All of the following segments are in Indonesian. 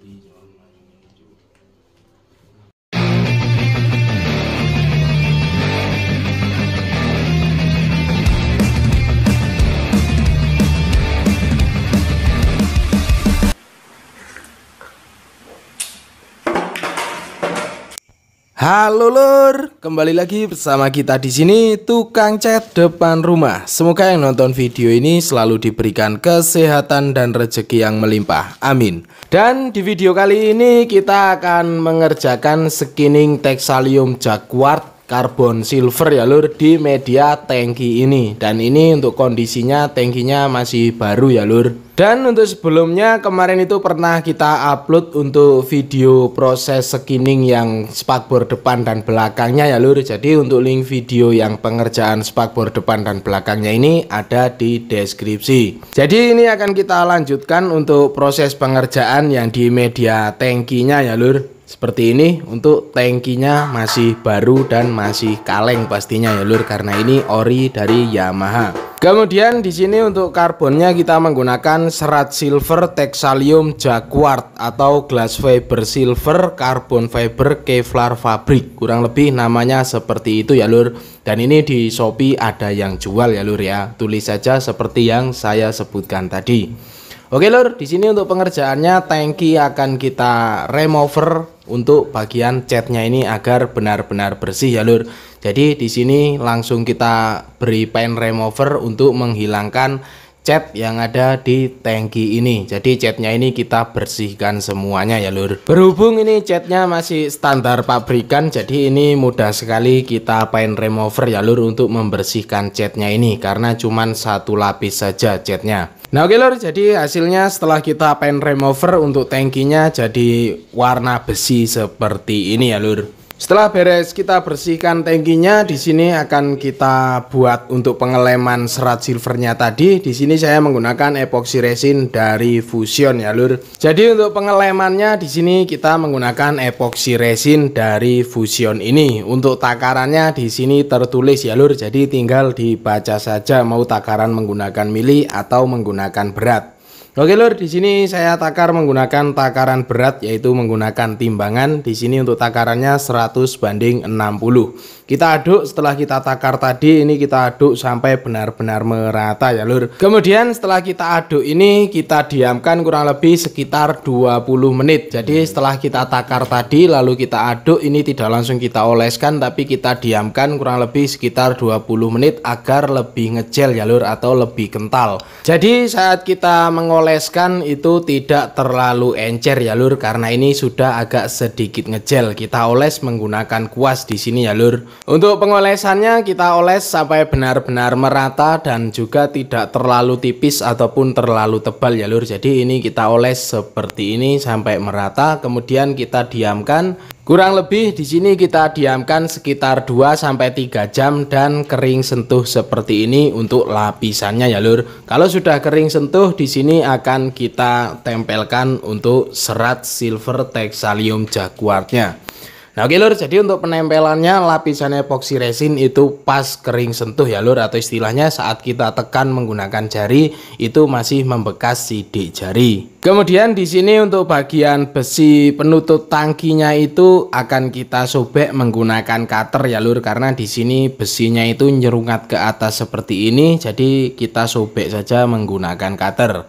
cepillo, Halo lur, kembali lagi bersama kita di sini tukang cat depan rumah. Semoga yang nonton video ini selalu diberikan kesehatan dan rezeki yang melimpah. Amin. Dan di video kali ini kita akan mengerjakan skinning Texalium Jaguar karbon silver ya lur di media tangki ini dan ini untuk kondisinya tangkinya masih baru ya lur dan untuk sebelumnya kemarin itu pernah kita upload untuk video proses skinning yang spakbor depan dan belakangnya ya lur jadi untuk link video yang pengerjaan spakbor depan dan belakangnya ini ada di deskripsi jadi ini akan kita lanjutkan untuk proses pengerjaan yang di media tangkinya ya lur seperti ini untuk tankinya masih baru dan masih kaleng pastinya ya lur karena ini ori dari Yamaha kemudian di sini untuk karbonnya kita menggunakan serat silver texalium jaguar atau glass fiber silver carbon fiber kevlar fabric kurang lebih namanya seperti itu ya lur dan ini di Shopee ada yang jual ya lur ya tulis saja seperti yang saya sebutkan tadi Oke lor, di sini untuk pengerjaannya tangki akan kita remover untuk bagian catnya ini agar benar-benar bersih ya lor. Jadi di sini langsung kita beri paint remover untuk menghilangkan cat yang ada di tangki ini jadi catnya ini kita bersihkan semuanya ya lur berhubung ini catnya masih standar pabrikan jadi ini mudah sekali kita paint remover ya lur untuk membersihkan catnya ini karena cuman satu lapis saja catnya Nah oke lur jadi hasilnya setelah kita paint remover untuk tangkinya jadi warna besi seperti ini ya lur setelah beres kita bersihkan tangkinya, di sini akan kita buat untuk pengeleman serat silvernya tadi. Di sini saya menggunakan epoxy resin dari Fusion ya lur. Jadi untuk pengelemannya di sini kita menggunakan epoxy resin dari Fusion ini. Untuk takarannya di sini tertulis ya lur. Jadi tinggal dibaca saja mau takaran menggunakan mili atau menggunakan berat. Oke lur, di sini saya takar menggunakan takaran berat yaitu menggunakan timbangan. Di sini untuk takarannya 100 banding 60. Kita aduk setelah kita takar tadi ini kita aduk sampai benar-benar merata ya lur. Kemudian setelah kita aduk ini kita diamkan kurang lebih sekitar 20 menit. Jadi setelah kita takar tadi lalu kita aduk ini tidak langsung kita oleskan tapi kita diamkan kurang lebih sekitar 20 menit agar lebih ngejel ya lur atau lebih kental. Jadi saat kita mengolah Oleskan itu tidak terlalu encer ya lur karena ini sudah agak sedikit ngejel. Kita oles menggunakan kuas di sini ya lur. Untuk pengolesannya kita oles sampai benar-benar merata dan juga tidak terlalu tipis ataupun terlalu tebal ya lur. Jadi ini kita oles seperti ini sampai merata kemudian kita diamkan Kurang lebih di sini kita diamkan sekitar 2 sampai 3 jam dan kering sentuh seperti ini untuk lapisannya ya Lur. Kalau sudah kering sentuh di sini akan kita tempelkan untuk serat silver texalium jaguarnya. Nah oke lur, jadi untuk penempelannya lapisan epoxy resin itu pas kering sentuh ya lur atau istilahnya saat kita tekan menggunakan jari itu masih membekas sidik jari. Kemudian di sini untuk bagian besi penutup tangkinya itu akan kita sobek menggunakan cutter ya lur karena di sini besinya itu nyerungat ke atas seperti ini jadi kita sobek saja menggunakan cutter.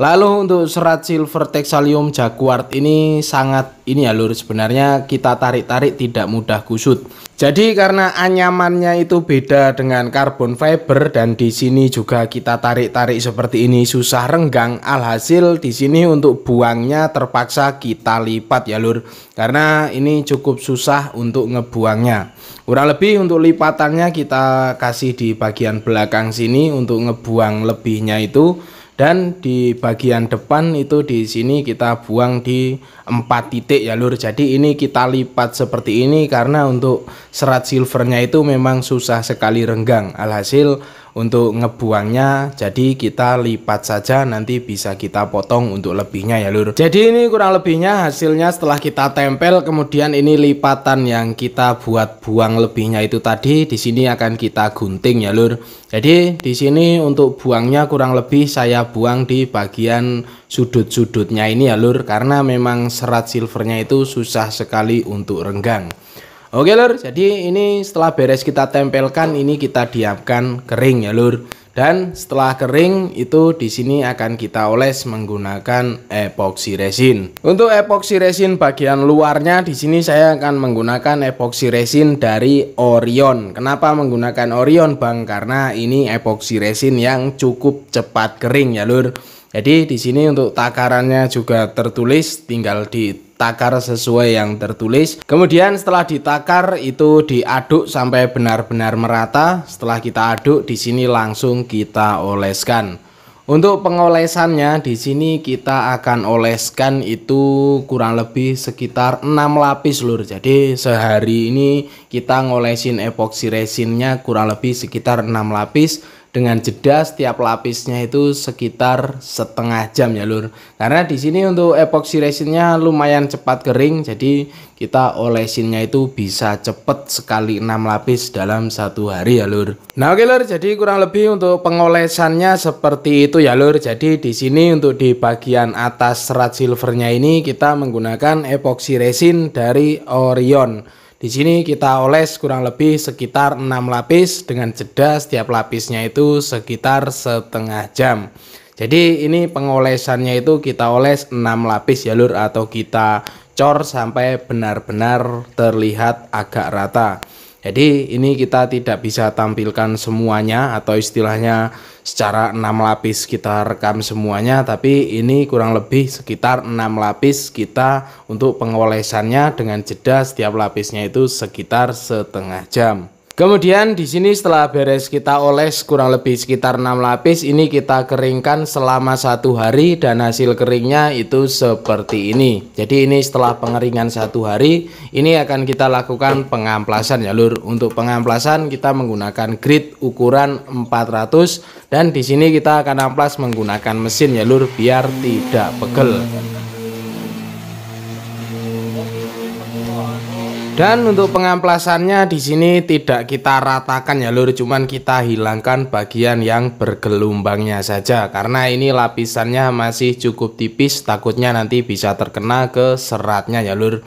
Lalu untuk serat silver texalium jaguar ini sangat ini ya lur sebenarnya kita tarik-tarik tidak mudah kusut. Jadi karena anyamannya itu beda dengan carbon fiber dan di sini juga kita tarik-tarik seperti ini susah renggang. Alhasil di sini untuk buangnya terpaksa kita lipat ya lur karena ini cukup susah untuk ngebuangnya. Kurang lebih untuk lipatannya kita kasih di bagian belakang sini untuk ngebuang lebihnya itu dan di bagian depan itu di sini kita buang di empat titik ya lur jadi ini kita lipat seperti ini karena untuk serat silvernya itu memang susah sekali renggang alhasil untuk ngebuangnya jadi kita lipat saja nanti bisa kita potong untuk lebihnya ya lur. Jadi ini kurang lebihnya hasilnya setelah kita tempel kemudian ini lipatan yang kita buat buang lebihnya itu tadi di sini akan kita gunting ya lur. Jadi di sini untuk buangnya kurang lebih saya buang di bagian sudut-sudutnya ini ya lur karena memang serat silvernya itu susah sekali untuk renggang. Oke lur, jadi ini setelah beres kita tempelkan ini kita diamkan kering ya lur. Dan setelah kering itu di sini akan kita oles menggunakan epoxy resin. Untuk epoxy resin bagian luarnya di sini saya akan menggunakan epoxy resin dari Orion. Kenapa menggunakan Orion, Bang? Karena ini epoxy resin yang cukup cepat kering ya, Lur. Jadi di sini untuk takarannya juga tertulis tinggal di ditakar sesuai yang tertulis kemudian setelah ditakar itu diaduk sampai benar-benar merata setelah kita aduk di sini langsung kita oleskan untuk pengolesannya di sini kita akan oleskan itu kurang lebih sekitar 6 lapis lur. Jadi sehari ini kita ngolesin epoksi resinnya kurang lebih sekitar 6 lapis dengan jeda setiap lapisnya itu sekitar setengah jam ya lur karena di sini untuk epoxy resinnya lumayan cepat kering jadi kita olesinnya itu bisa cepat sekali enam lapis dalam satu hari ya lur nah oke lur jadi kurang lebih untuk pengolesannya seperti itu ya lur jadi di sini untuk di bagian atas serat silvernya ini kita menggunakan epoxy resin dari Orion di sini kita oles kurang lebih sekitar 6 lapis dengan jeda setiap lapisnya itu sekitar setengah jam. Jadi ini pengolesannya itu kita oles 6 lapis jalur atau kita cor sampai benar-benar terlihat agak rata. Jadi ini kita tidak bisa tampilkan semuanya atau istilahnya secara 6 lapis kita rekam semuanya tapi ini kurang lebih sekitar 6 lapis kita untuk pengolesannya dengan jeda setiap lapisnya itu sekitar setengah jam. Kemudian di sini setelah beres kita oles kurang lebih sekitar 6 lapis ini kita keringkan selama satu hari dan hasil keringnya itu seperti ini. Jadi ini setelah pengeringan satu hari ini akan kita lakukan pengamplasan ya lur. Untuk pengamplasan kita menggunakan grid ukuran 400 dan di sini kita akan amplas menggunakan mesin ya lur biar tidak pegel. Dan untuk pengamplasannya di sini tidak kita ratakan ya lur, cuman kita hilangkan bagian yang bergelombangnya saja karena ini lapisannya masih cukup tipis, takutnya nanti bisa terkena ke seratnya ya lur.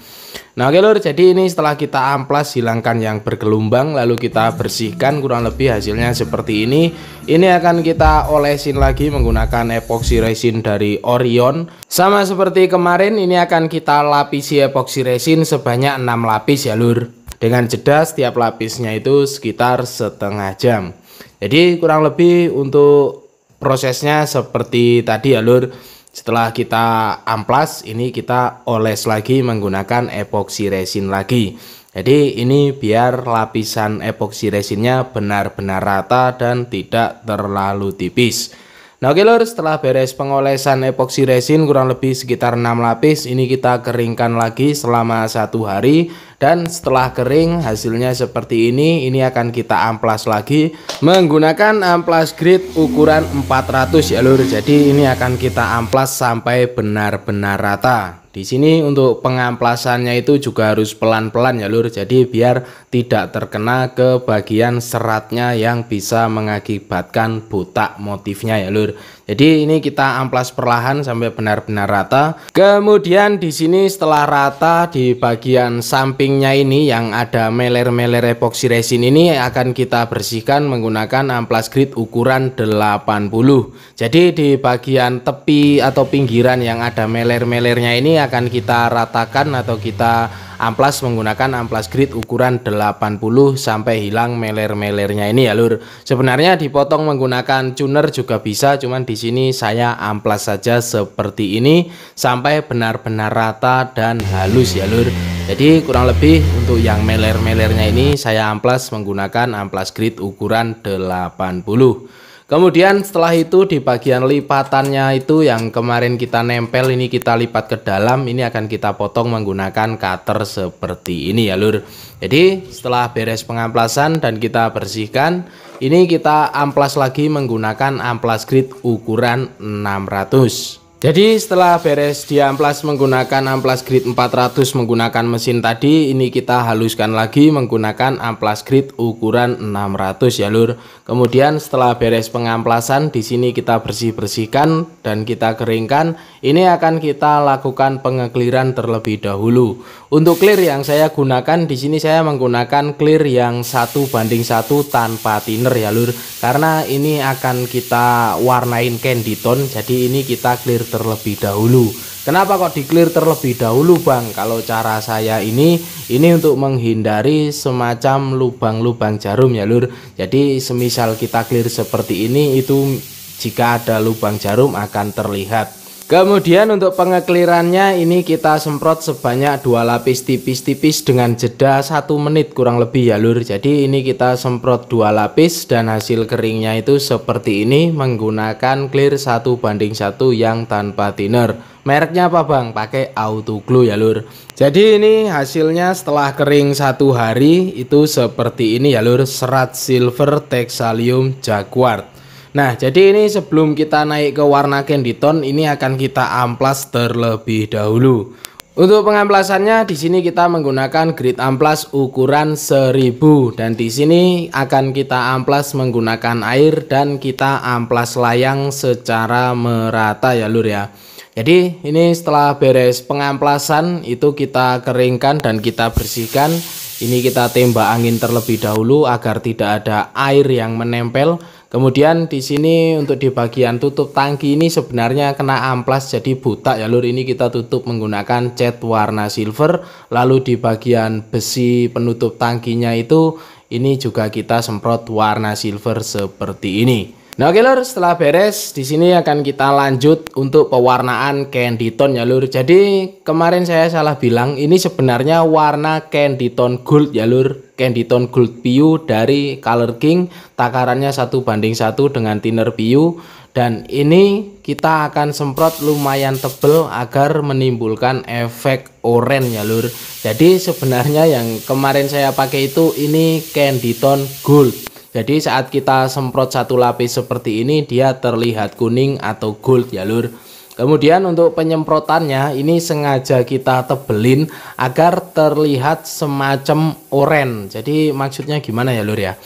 Nah oke lur, jadi ini setelah kita amplas hilangkan yang bergelombang lalu kita bersihkan kurang lebih hasilnya seperti ini. Ini akan kita olesin lagi menggunakan epoxy resin dari Orion. Sama seperti kemarin ini akan kita lapisi epoxy resin sebanyak 6 lapis ya lur. Dengan jeda setiap lapisnya itu sekitar setengah jam. Jadi kurang lebih untuk prosesnya seperti tadi ya lur setelah kita amplas, ini kita oles lagi menggunakan epoxy resin lagi. Jadi ini biar lapisan epoxy resinnya benar-benar rata dan tidak terlalu tipis. Nah oke lor, setelah beres pengolesan epoxy resin kurang lebih sekitar 6 lapis, ini kita keringkan lagi selama satu hari dan setelah kering hasilnya seperti ini. Ini akan kita amplas lagi menggunakan amplas grid ukuran 400 ya lur. Jadi ini akan kita amplas sampai benar-benar rata. Di sini untuk pengamplasannya itu juga harus pelan-pelan ya lur. Jadi biar tidak terkena ke bagian seratnya yang bisa mengakibatkan botak motifnya ya lur. Jadi ini kita amplas perlahan sampai benar-benar rata. Kemudian di sini setelah rata di bagian sampingnya ini yang ada meler-meler epoxy resin ini akan kita bersihkan menggunakan amplas grit ukuran 80. Jadi di bagian tepi atau pinggiran yang ada meler-melernya ini akan kita ratakan atau kita amplas menggunakan amplas grid ukuran 80 sampai hilang meler-melernya ini ya lur sebenarnya dipotong menggunakan tuner juga bisa cuman di sini saya amplas saja seperti ini sampai benar-benar rata dan halus ya lur jadi kurang lebih untuk yang meler-melernya ini saya amplas menggunakan amplas grid ukuran 80 Kemudian setelah itu di bagian lipatannya itu yang kemarin kita nempel ini kita lipat ke dalam ini akan kita potong menggunakan cutter seperti ini ya lur. Jadi setelah beres pengamplasan dan kita bersihkan ini kita amplas lagi menggunakan amplas grid ukuran 600. Jadi setelah beres di amplas menggunakan amplas grid 400 menggunakan mesin tadi ini kita haluskan lagi menggunakan amplas grid ukuran 600 ya lur. Kemudian setelah beres pengamplasan di sini kita bersih-bersihkan dan kita keringkan. Ini akan kita lakukan pengekliran terlebih dahulu. Untuk clear yang saya gunakan di sini saya menggunakan clear yang satu banding satu tanpa thinner ya lur. Karena ini akan kita warnain candy tone jadi ini kita clear terlebih dahulu kenapa kok di clear terlebih dahulu Bang kalau cara saya ini ini untuk menghindari semacam lubang-lubang jarum ya Lur jadi semisal kita clear seperti ini itu jika ada lubang jarum akan terlihat Kemudian untuk pengeklirannya ini kita semprot sebanyak dua lapis tipis-tipis dengan jeda satu menit kurang lebih ya lur. Jadi ini kita semprot dua lapis dan hasil keringnya itu seperti ini menggunakan clear satu banding satu yang tanpa thinner. Mereknya apa bang? Pakai auto glue ya lur. Jadi ini hasilnya setelah kering satu hari itu seperti ini ya lur. Serat silver texalium jaguar. Nah, jadi ini sebelum kita naik ke warna candy tone, ini akan kita amplas terlebih dahulu. Untuk pengamplasannya di sini kita menggunakan grid amplas ukuran 1000 dan di sini akan kita amplas menggunakan air dan kita amplas layang secara merata ya Lur ya. Jadi ini setelah beres pengamplasan itu kita keringkan dan kita bersihkan. Ini kita tembak angin terlebih dahulu agar tidak ada air yang menempel Kemudian di sini untuk di bagian tutup tangki ini sebenarnya kena amplas jadi buta ya lur. Ini kita tutup menggunakan cat warna silver. Lalu di bagian besi penutup tangkinya itu ini juga kita semprot warna silver seperti ini. Nah oke lur, setelah beres di sini akan kita lanjut untuk pewarnaan candy tone ya lur. Jadi kemarin saya salah bilang ini sebenarnya warna candy tone gold ya lur. Candy Tone Gold Piu dari Color King takarannya satu banding satu dengan thinner Piu dan ini kita akan semprot lumayan tebel agar menimbulkan efek oranye ya lur jadi sebenarnya yang kemarin saya pakai itu ini Candy Tone Gold jadi saat kita semprot satu lapis seperti ini dia terlihat kuning atau gold ya lur Kemudian untuk penyemprotannya ini sengaja kita tebelin agar terlihat semacam oren. Jadi maksudnya gimana ya Lur ya?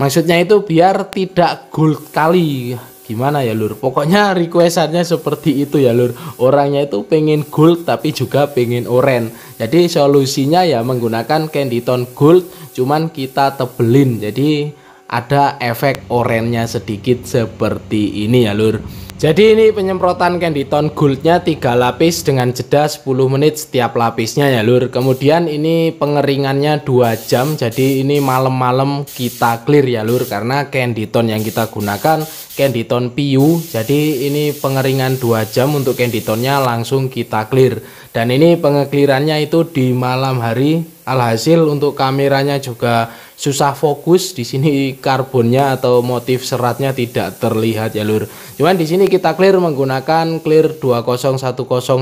Maksudnya itu biar tidak gold kali. Gimana ya Lur? Pokoknya requestannya seperti itu ya Lur. Orangnya itu pengen gold tapi juga pengen oren. Jadi solusinya ya menggunakan candy tone gold cuman kita tebelin. Jadi ada efek orennya sedikit seperti ini ya lur jadi ini penyemprotan candy tone goldnya tiga lapis dengan jeda 10 menit setiap lapisnya ya lur kemudian ini pengeringannya dua jam jadi ini malam-malam kita clear ya lur karena candy tone yang kita gunakan candy tone piu jadi ini pengeringan dua jam untuk candy tone langsung kita clear dan ini pengeklirannya itu di malam hari alhasil untuk kameranya juga susah fokus di sini karbonnya atau motif seratnya tidak terlihat ya lur cuman di sini kita clear menggunakan clear 2010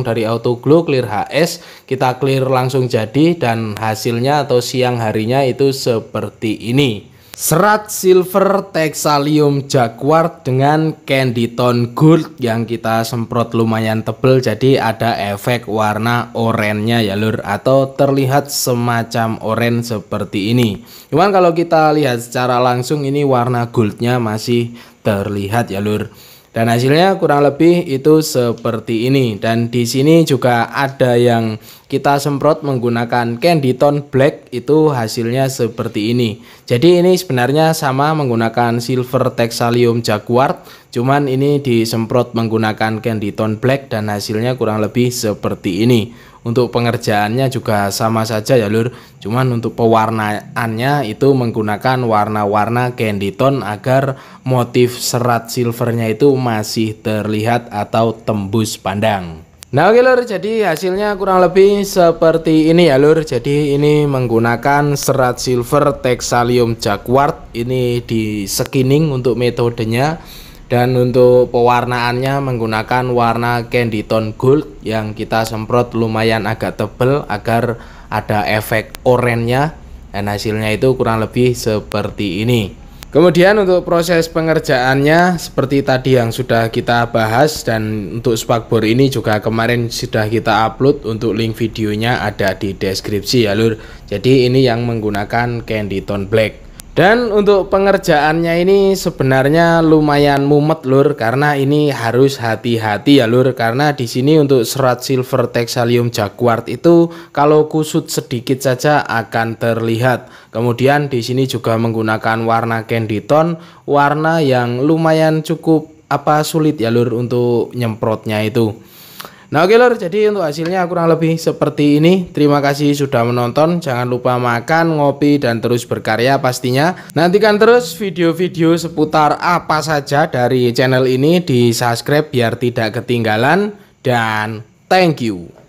dari auto glow clear HS kita clear langsung jadi dan hasilnya atau siang harinya itu seperti ini Serat silver Texalium Jaguar dengan candy tone gold yang kita semprot lumayan tebel jadi ada efek warna oranye ya lur atau terlihat semacam oranye seperti ini. Cuman kalau kita lihat secara langsung ini warna goldnya masih terlihat ya lur. Dan hasilnya kurang lebih itu seperti ini. Dan di sini juga ada yang kita semprot menggunakan Candy Tone Black itu hasilnya seperti ini. Jadi ini sebenarnya sama menggunakan Silver Texalium Jaguar, cuman ini disemprot menggunakan Candy Tone Black dan hasilnya kurang lebih seperti ini untuk pengerjaannya juga sama saja ya lur cuman untuk pewarnaannya itu menggunakan warna-warna candy tone agar motif serat silvernya itu masih terlihat atau tembus pandang Nah oke lur, jadi hasilnya kurang lebih seperti ini ya lur Jadi ini menggunakan serat silver Texalium Jaguar Ini di skinning untuk metodenya dan untuk pewarnaannya menggunakan warna candy tone gold yang kita semprot lumayan agak tebal agar ada efek oranye dan hasilnya itu kurang lebih seperti ini kemudian untuk proses pengerjaannya seperti tadi yang sudah kita bahas dan untuk spakbor ini juga kemarin sudah kita upload untuk link videonya ada di deskripsi ya lur jadi ini yang menggunakan candy tone black dan untuk pengerjaannya ini sebenarnya lumayan mumet lur karena ini harus hati-hati ya lur karena di sini untuk serat silver texalium jaguar itu kalau kusut sedikit saja akan terlihat. Kemudian di sini juga menggunakan warna candy tone, warna yang lumayan cukup apa sulit ya lur untuk nyemprotnya itu. Nah oke lor, jadi untuk hasilnya kurang lebih seperti ini. Terima kasih sudah menonton. Jangan lupa makan, ngopi, dan terus berkarya pastinya. Nantikan terus video-video seputar apa saja dari channel ini di subscribe biar tidak ketinggalan. Dan thank you.